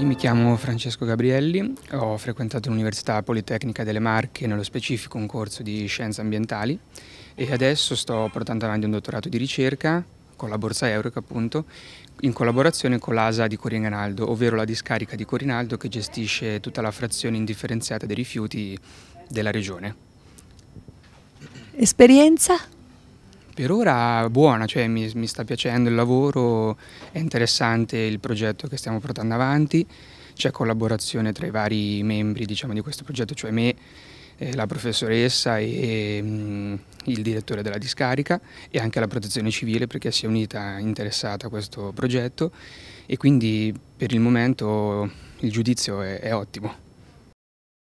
Io mi chiamo Francesco Gabrielli, ho frequentato l'Università Politecnica delle Marche, nello specifico un corso di scienze ambientali e adesso sto portando avanti un dottorato di ricerca con la Borsa Euroc appunto, in collaborazione con l'ASA di Coringanaldo, ovvero la discarica di Corinaldo che gestisce tutta la frazione indifferenziata dei rifiuti della regione. Esperienza? Per ora buona, cioè mi, mi sta piacendo il lavoro, è interessante il progetto che stiamo portando avanti, c'è collaborazione tra i vari membri diciamo, di questo progetto, cioè me eh, la professoressa e mm, il direttore della discarica e anche la protezione civile perché si è unita interessata a questo progetto e quindi per il momento il giudizio è, è ottimo.